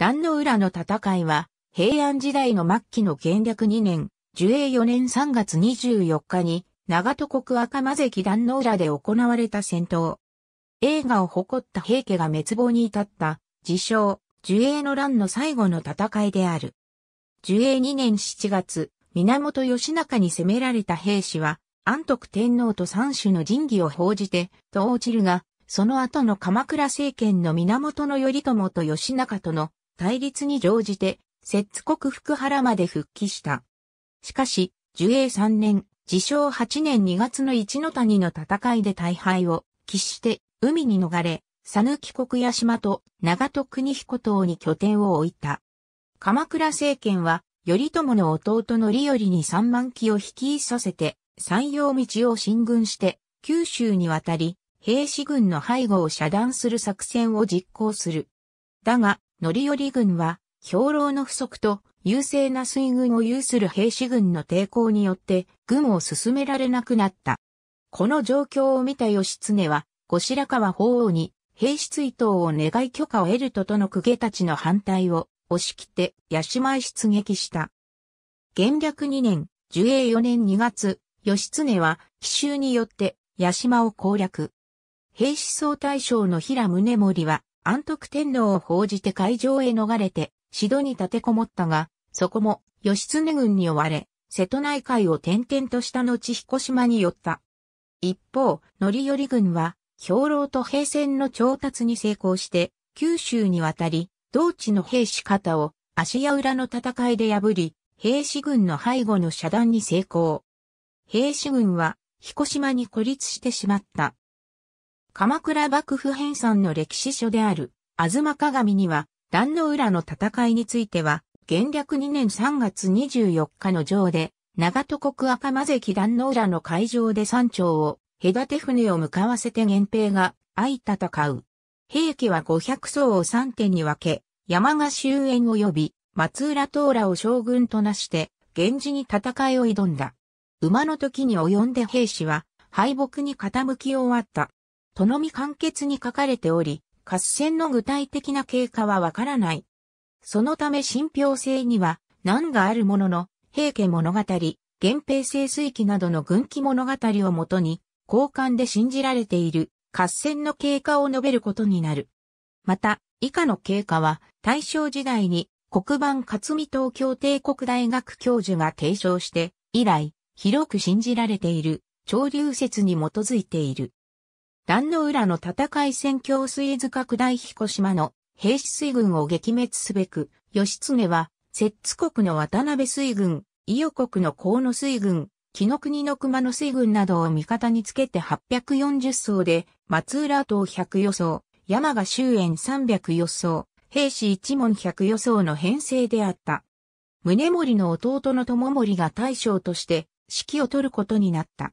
壇の浦の戦いは、平安時代の末期の元略2年、樹英4年3月24日に、長戸国赤間関壇の浦で行われた戦闘。映画を誇った平家が滅亡に至った、自称、樹英の乱の最後の戦いである。樹英2年7月、源義仲に攻められた兵士は、安徳天皇と三種の神器を報じて、と落ちるが、その後の鎌倉政権の源頼朝と義仲との対立に乗じて、摂津国福原まで復帰した。しかし、寿永3年、自称8年2月の一の谷の戦いで大敗を喫して海に逃れ、佐抜国屋島と長戸国彦島に拠点を置いた。鎌倉政権は、頼朝の弟の利頼に3万騎を引きいさせて、山陽道を進軍して、九州に渡り、兵士軍の背後を遮断する作戦を実行する。だが、乗り軍は、兵糧の不足と優勢な水軍を有する兵士軍の抵抗によって軍を進められなくなった。この状況を見た義経は、後白河法皇に兵士追悼を願い許可を得るととの公家たちの反対を押し切って八島へ出撃した。元略2年、樹英4年2月、義経は奇襲によって八島を攻略。兵士総大将の平宗盛は安徳天皇を報じて会場へ逃れて、シドに立てこもったが、そこも、義経軍に追われ、瀬戸内海を転々とした後彦島に寄った。一方、乗り寄り軍は、兵糧と兵船の調達に成功して、九州に渡り、同地の兵士方を足屋裏の戦いで破り、兵士軍の背後の遮断に成功。兵士軍は、彦島に孤立してしまった。鎌倉幕府編纂の歴史書である、吾妻鏡には、壇の浦の戦いについては、元略2年3月24日の上で、長戸国赤間関壇の浦の会場で山頂を、隔て船を向かわせて源平が、相戦う。兵器は500層を3点に分け、山が終焉及び、松浦東浦を将軍となして、源氏に戦いを挑んだ。馬の時に及んで兵士は、敗北に傾き終わった。とのみ簡潔に書かれており、合戦の具体的な経過はわからない。そのため信憑性には難があるものの、平家物語、源平清水記などの軍記物語をもとに、交換で信じられている合戦の経過を述べることになる。また、以下の経過は大正時代に黒板勝美東京帝国大学教授が提唱して、以来、広く信じられている、潮流説に基づいている。壇の浦の戦い戦況水塚九大彦島の兵士水軍を撃滅すべく、義経は、摂津国の渡辺水軍、伊予国の河野水軍、木の国の熊野水軍などを味方につけて840層で、松浦島100予想、山賀周縁300予想、兵士一門100予想の編成であった。宗盛の弟の友盛が大将として指揮を取ることになった。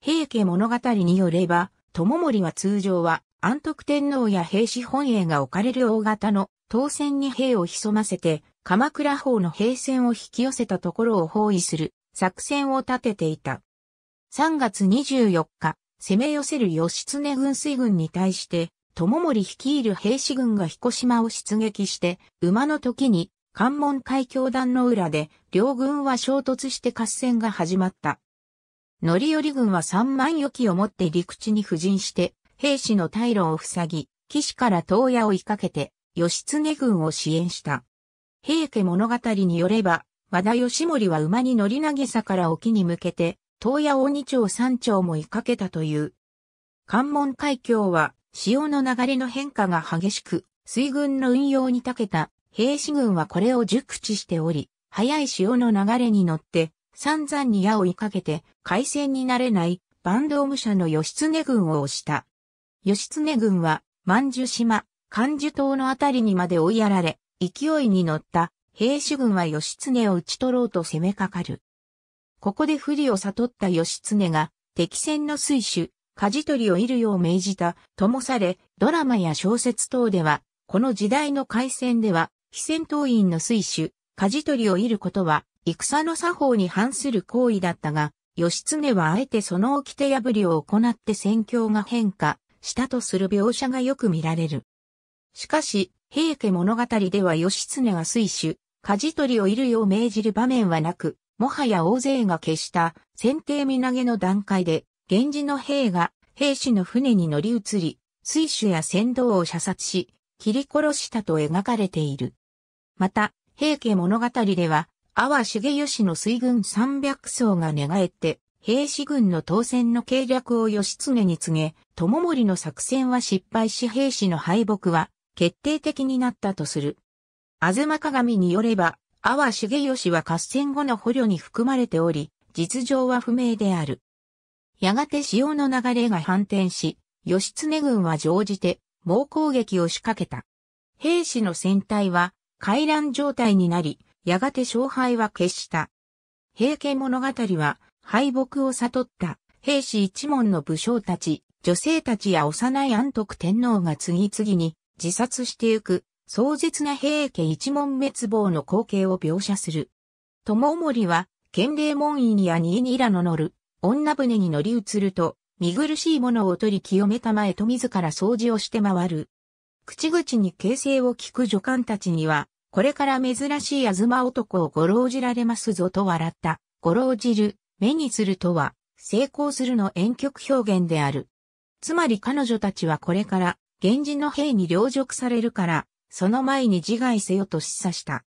平家物語によれば、友盛は通常は安徳天皇や兵士本営が置かれる大型の当選に兵を潜ませて鎌倉方の兵戦を引き寄せたところを包囲する作戦を立てていた。3月24日、攻め寄せる義経軍水軍に対して、友盛率いる兵士軍が彦島を出撃して、馬の時に関門海峡団の裏で両軍は衝突して合戦が始まった。乗り寄り軍は3万余機を持って陸地に布陣して、兵士の退路を塞ぎ、岸から遠野を追いかけて、義経軍を支援した。平家物語によれば、和田義盛は馬に乗り投げさから沖に向けて、東野大二町三町も追いかけたという。関門海峡は、潮の流れの変化が激しく、水軍の運用に長けた、兵士軍はこれを熟知しており、早い潮の流れに乗って、散々に矢を追いかけて、海戦になれない、坂東武者の義経軍を押した。義経軍は、万寿島、漢寿島のあたりにまで追いやられ、勢いに乗った兵士軍は義経を討ち取ろうと攻めかかる。ここで不利を悟った義経が、敵戦の水手、舵取りを得るよう命じた、ともされ、ドラマや小説等では、この時代の海戦では、非戦闘員の水手、舵取りを射ることは、戦の作法に反する行為だったが、義経はあえてその掟破りを行って戦況が変化したとする描写がよく見られる。しかし、平家物語では義経が水主、舵取りを射るよう命じる場面はなく、もはや大勢が消した先帝身投げの段階で、源氏の兵が兵士の船に乗り移り、水手や船頭を射殺し、切り殺したと描かれている。また、平家物語では、阿波重義の水軍300層が寝返って、平氏軍の当選の計略を義経に告げ、友森の作戦は失敗し兵士の敗北は決定的になったとする。東鏡によれば、阿波重義は合戦後の捕虜に含まれており、実情は不明である。やがて潮の流れが反転し、義経軍は乗じて猛攻撃を仕掛けた。兵士の戦隊は回覧状態になり、やがて勝敗は決した。平家物語は、敗北を悟った兵士一門の武将たち、女性たちや幼い安徳天皇が次々に自殺してゆく壮絶な平家一門滅亡の光景を描写する。友森は、県令門院や新にらの乗る女船に乗り移ると、見苦しいものを取り清めたまえと自ら掃除をして回る。口々に形勢を聞く女官たちには、これから珍しいあずま男をごろうじられますぞと笑った。ごろうじる、目にするとは、成功するの遠曲表現である。つまり彼女たちはこれから、源氏の兵に領辱されるから、その前に自害せよと示唆した。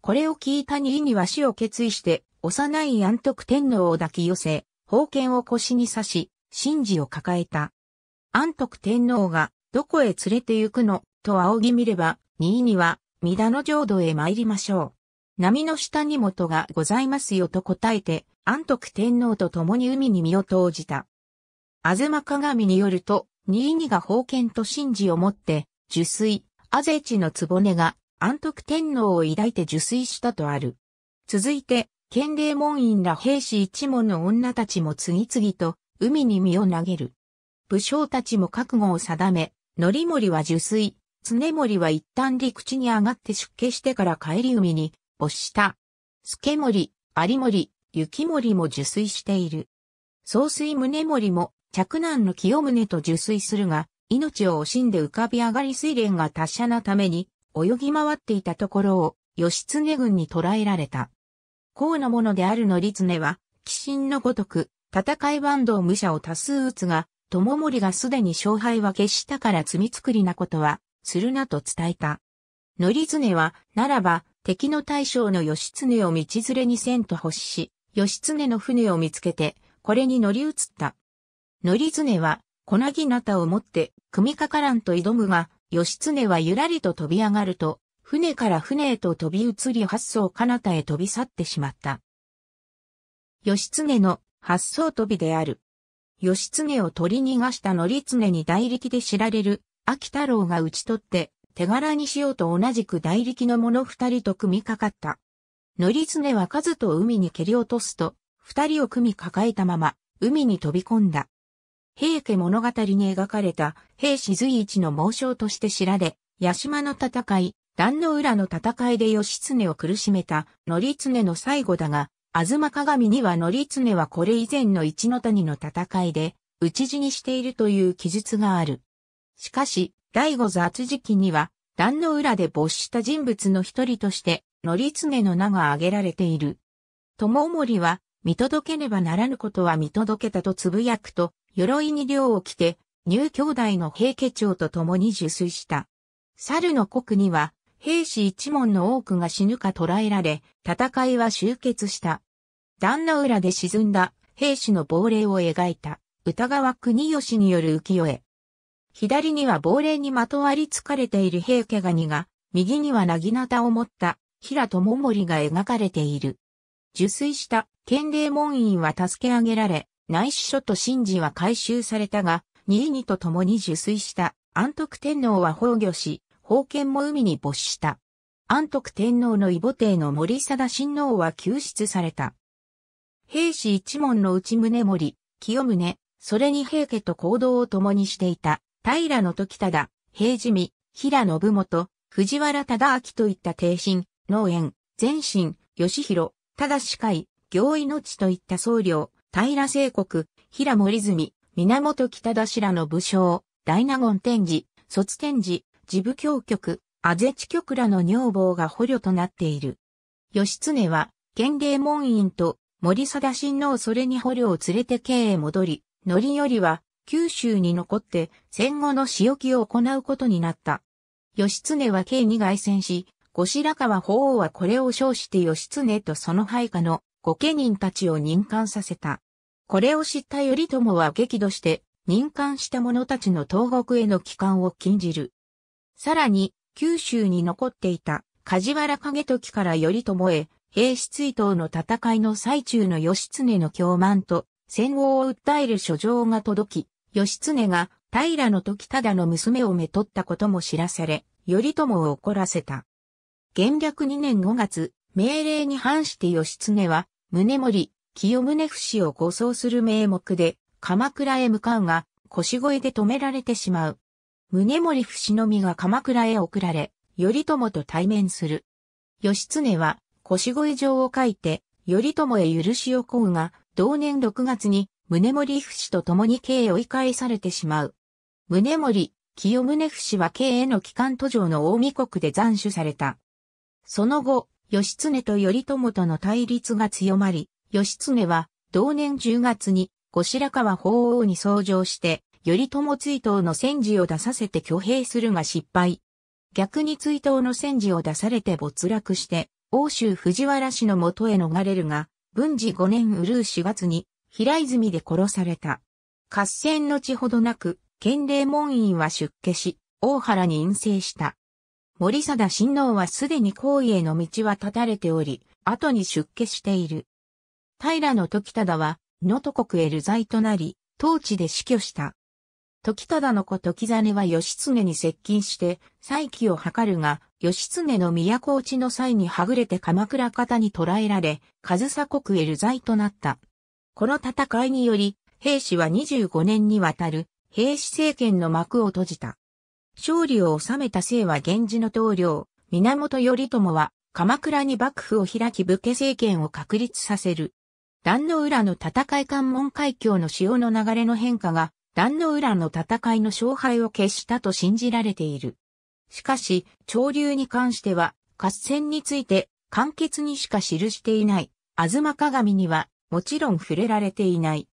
これを聞いたに意には死を決意して、幼い安徳天皇を抱き寄せ、宝剣を腰に刺し、神事を抱えた。安徳天皇が、どこへ連れて行くの、と仰ぎ見れば、に意には、三田の浄土へ参りましょう。波の下に元がございますよと答えて、安徳天皇と共に海に身を投じた。あずま鏡によると、新二が宝剣と神事をもって、受水、あぜちの局が安徳天皇を抱いて受水したとある。続いて、県礼門院ら兵士一門の女たちも次々と海に身を投げる。武将たちも覚悟を定め、もりは受水、常森は一旦陸地に上がって出家してから帰り海に没した。助森、有森、雪森も受水している。総水宗森も着難の清宗と受水するが、命を惜しんで浮かび上がり水蓮が達者なために、泳ぎ回っていたところを、義経軍に捕らえられた。高の者であるのつねは、鬼神のごとく、戦い坂東武者を多数撃つが、友森がすでに勝敗は決したから罪作りなことは、するなと伝えた。則常は、ならば、敵の大将の義経を道連れにせんと欲し、義経の船を見つけて、これに乗り移った。則常は、粉木なたを持って、組みかからんと挑むが、義経はゆらりと飛び上がると、船から船へと飛び移り八層彼方へ飛び去ってしまった。義経の八層飛びである。義経を取り逃がした則常に代力で知られる秋太郎が討ち取って、手柄にしようと同じく大力の者二人と組みかかった。則常は数と海に蹴り落とすと、二人を組み抱えたまま、海に飛び込んだ。平家物語に描かれた平氏随一の猛将として知られ、八島の戦い、壇の浦の戦いで義経を苦しめた則常の最後だが、あずま鏡には則常はこれ以前の一の谷の戦いで、討ち死にしているという記述がある。しかし、第五座雑時期には、壇の裏で没した人物の一人として、則常の名が挙げられている。友森は、見届けねばならぬことは見届けたとつぶやくと、鎧に領を着て、入兄弟の平家長と共に受水した。猿の国には、兵士一門の多くが死ぬか捕らえられ、戦いは終結した。壇の裏で沈んだ兵士の亡霊を描いた、歌川国吉による浮世絵。左には亡霊にまとわりつかれている平家ガニが、右にはなぎなたを持った平智森が描かれている。受水した県霊門院は助け上げられ、内史書と神事は回収されたが、二位にと共に受水した安徳天皇は崩御し、封建も海に没した。安徳天皇の異母帝の森貞親王は救出された。兵士一門の内宗盛、清宗、それに平家と行動を共にしていた平野時忠、平地美、平信元、藤原忠明といった帝臣、農園、前身、吉弘、忠司会、行為の地といった僧侶、平聖国、平森住、源北田氏らの武将、大納言天寺、卒天寺、自部教局、安ぜ地局らの女房が捕虜となっている。義経は、県令門院と森貞親王それに捕虜を連れて京へ戻り、則りは、九州に残って戦後の仕置きを行うことになった。義経は慶に凱旋し、後白河法皇はこれを称して義経とその配下の御家人たちを任官させた。これを知った頼朝は激怒して、任官した者たちの東国への帰還を禁じる。さらに、九州に残っていた梶原景時から頼朝へ、平士追藤の戦いの最中の義経の凶慢と、戦後を訴える書状が届き、義経が平の時ただの娘をめとったことも知らされ、頼朝を怒らせた。元略2年5月、命令に反して義経は、宗盛、清宗伏を護送する名目で、鎌倉へ向かうが、腰越で止められてしまう。宗盛伏の身が鎌倉へ送られ、頼朝と対面する。義経は、腰越状を書いて、頼朝へ許しを請うが、同年6月に、宗盛死と共に K 追い返されてしまう。宗盛、清宗死は刑への帰還途上の大見国で斬首された。その後、義経と頼朝との対立が強まり、義経は同年10月に後白河法皇に相上して、頼朝追悼の戦時を出させて挙兵するが失敗。逆に追悼の戦時を出されて没落して、欧州藤原氏の元へ逃れるが、文治5年うるう4月に平泉で殺された。合戦の地ほどなく、建礼門院は出家し、大原に陰性した。森貞親王はすでに皇位への道は断たれており、後に出家している。平の時忠は、能登国へ流罪となり、当地で死去した。時忠の子時真は義経に接近して、再起を図るが、義経の都落ちの際にはぐれて鎌倉方に捕らえられ、上総国へ流罪となった。この戦いにより、兵士は25年にわたる兵士政権の幕を閉じた。勝利を収めた姓は源氏の統領、源頼朝は鎌倉に幕府を開き武家政権を確立させる。壇の浦の戦い関門海峡の潮の流れの変化が、壇の浦の戦いの勝敗を決したと信じられている。しかし、潮流に関しては、合戦について、簡潔にしか記していない、吾妻鏡には、もちろん触れられていない。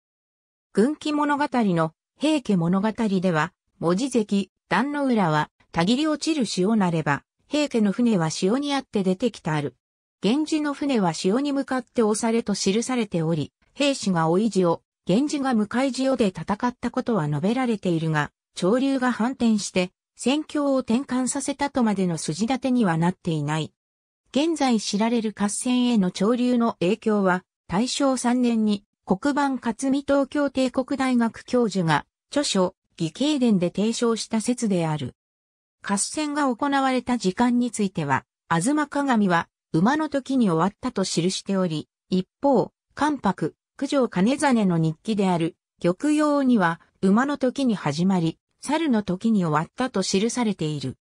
軍記物語の平家物語では、文字関、壇の浦は、たぎり落ちる潮なれば、平家の船は潮にあって出てきたある。源氏の船は潮に向かって押されと記されており、兵士が追い潮、源氏が向かい潮で戦ったことは述べられているが、潮流が反転して、戦況を転換させたとまでの筋立てにはなっていない。現在知られる合戦への潮流の影響は、大正3年に黒板勝見東京帝国大学教授が著書、義経伝で提唱した説である。合戦が行われた時間については、吾妻鏡は馬の時に終わったと記しており、一方、関白、九条金実の日記である玉葉には馬の時に始まり、猿の時に終わったと記されている。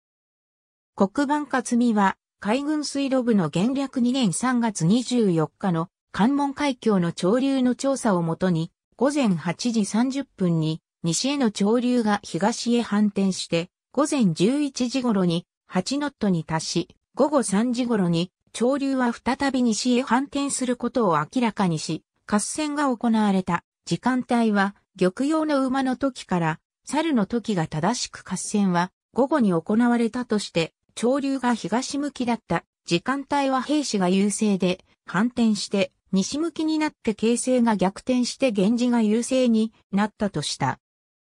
黒板勝見は海軍水路部の元略2年3月24日の関門海峡の潮流の調査をもとに、午前8時30分に西への潮流が東へ反転して、午前11時頃に8ノットに達し、午後3時頃に潮流は再び西へ反転することを明らかにし、合戦が行われた時間帯は玉葉の馬の時から猿の時が正しく合戦は午後に行われたとして、潮流が東向きだった時間帯は兵士が優勢で反転して西向きになって形勢が逆転して源氏が優勢になったとした。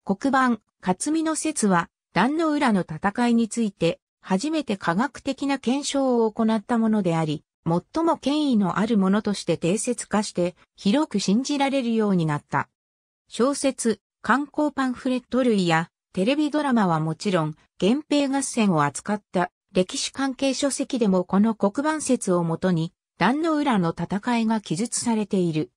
黒板、勝美の説は、壇の浦の戦いについて、初めて科学的な検証を行ったものであり、最も権威のあるものとして定説化して、広く信じられるようになった。小説、観光パンフレット類や、テレビドラマはもちろん、源平合戦を扱った歴史関係書籍でもこの黒板説をもとに、壇の浦の戦いが記述されている。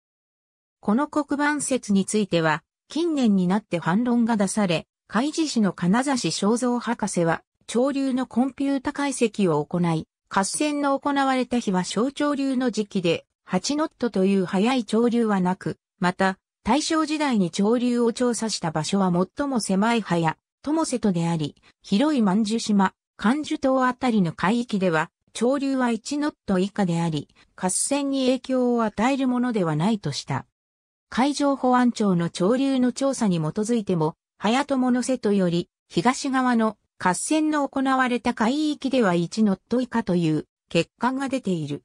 この黒板説については、近年になって反論が出され、海事士の金指正造博士は、潮流のコンピュータ解析を行い、合戦の行われた日は小潮流の時期で、8ノットという早い潮流はなく、また、大正時代に潮流を調査した場所は最も狭い早、友瀬戸であり、広い万寿島、漢寿島あたりの海域では、潮流は1ノット以下であり、合戦に影響を与えるものではないとした。海上保安庁の潮流の調査に基づいても、早友の瀬戸より東側の合戦の行われた海域では1ノット以下という結果が出ている。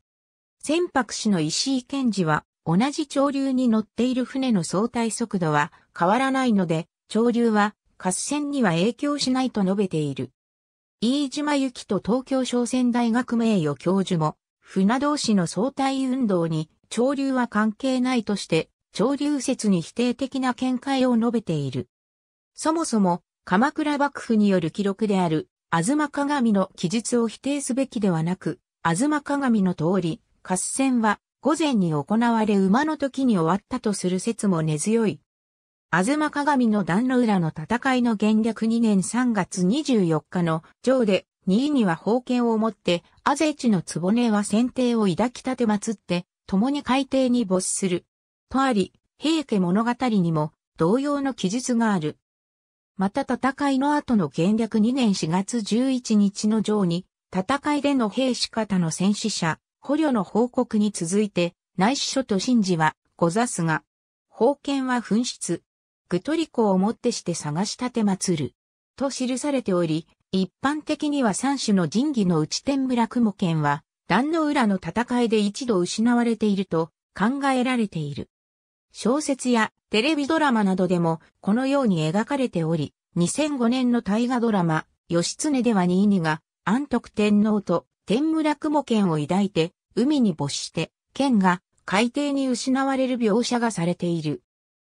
船舶氏の石井健治は、同じ潮流に乗っている船の相対速度は変わらないので、潮流は合戦には影響しないと述べている。飯島由紀と東京商船大学名誉教授も、船同士の相対運動に潮流は関係ないとして、潮流説に否定的な見解を述べている。そもそも、鎌倉幕府による記録である、吾妻鏡の記述を否定すべきではなく、吾妻鏡の通り、合戦は午前に行われ馬の時に終わったとする説も根強いあずま鏡の壇の裏の戦いの元略2年3月24日の上で、2位には宝剣を持って、あぜちのつぼねは先帝を抱き立てまつって、共に海底に没する。とあり、平家物語にも同様の記述がある。また戦いの後の元略2年4月11日の上に、戦いでの兵士方の戦死者、捕虜の報告に続いて、内視書と神事は、ござすが、封建は紛失、グトリコをもってして探し立て祭る。と記されており、一般的には三種の神器の内天村雲剣は、壇の裏の戦いで一度失われていると考えられている。小説やテレビドラマなどでもこのように描かれており、2005年の大河ドラマ、義経ではニーニが安徳天皇と天村雲剣を抱いて海に没して、剣が海底に失われる描写がされている。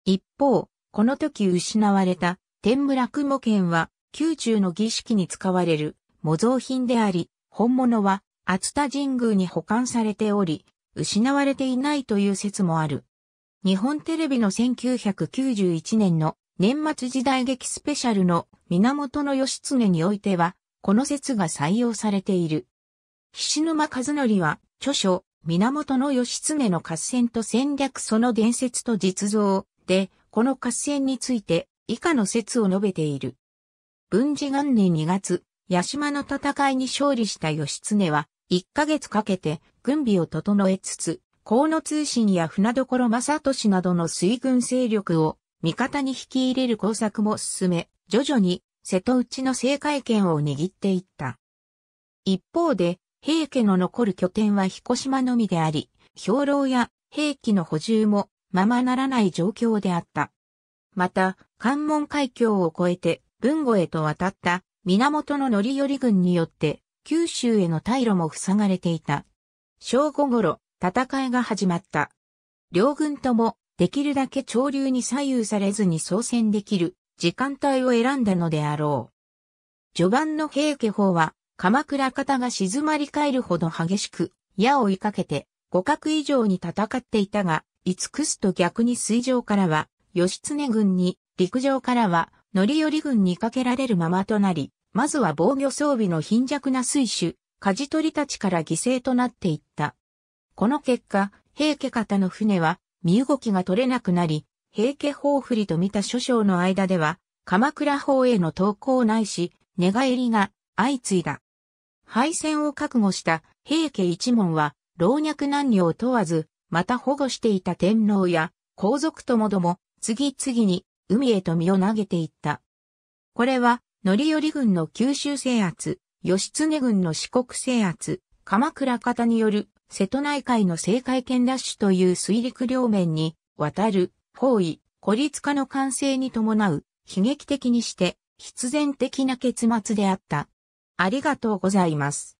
一方、この時失われた天村雲剣は宮中の儀式に使われる模造品であり、本物は厚田神宮に保管されており、失われていないという説もある。日本テレビの1991年の年末時代劇スペシャルの源義経においては、この説が採用されている。菱沼和則は、著書、源義経の合戦と戦略その伝説と実像で、この合戦について以下の説を述べている。文治元年2月、八島の戦いに勝利した義経は、1ヶ月かけて軍備を整えつつ、河野通信や船所正俊などの水軍勢力を味方に引き入れる工作も進め、徐々に瀬戸内の政界権を握っていった。一方で、平家の残る拠点は彦島のみであり、兵糧や兵器の補充もままならない状況であった。また、関門海峡を越えて、文後へと渡った、源の範頼軍によって、九州への退路も塞がれていた。正午頃、戦いが始まった。両軍とも、できるだけ潮流に左右されずに操船できる、時間帯を選んだのであろう。序盤の平家法は、鎌倉方が静まり返るほど激しく、矢を追いかけて、互角以上に戦っていたが、五くすと逆に水上からは、義経軍に、陸上からは、乗り寄り軍にかけられるままとなり、まずは防御装備の貧弱な水手、舵取りたちから犠牲となっていった。この結果、平家方の船は、身動きが取れなくなり、平家法振りと見た諸将の間では、鎌倉方への投降ないし、寝返りが相次いだ。敗戦を覚悟した平家一門は、老若男女を問わず、また保護していた天皇や皇族ともども、次々に海へと身を投げていった。これは、り範り軍の九州制圧、義経軍の四国制圧、鎌倉方による瀬戸内海の政海圏ラッシュという水陸両面に渡る包囲、孤立化の完成に伴う悲劇的にして必然的な結末であった。ありがとうございます。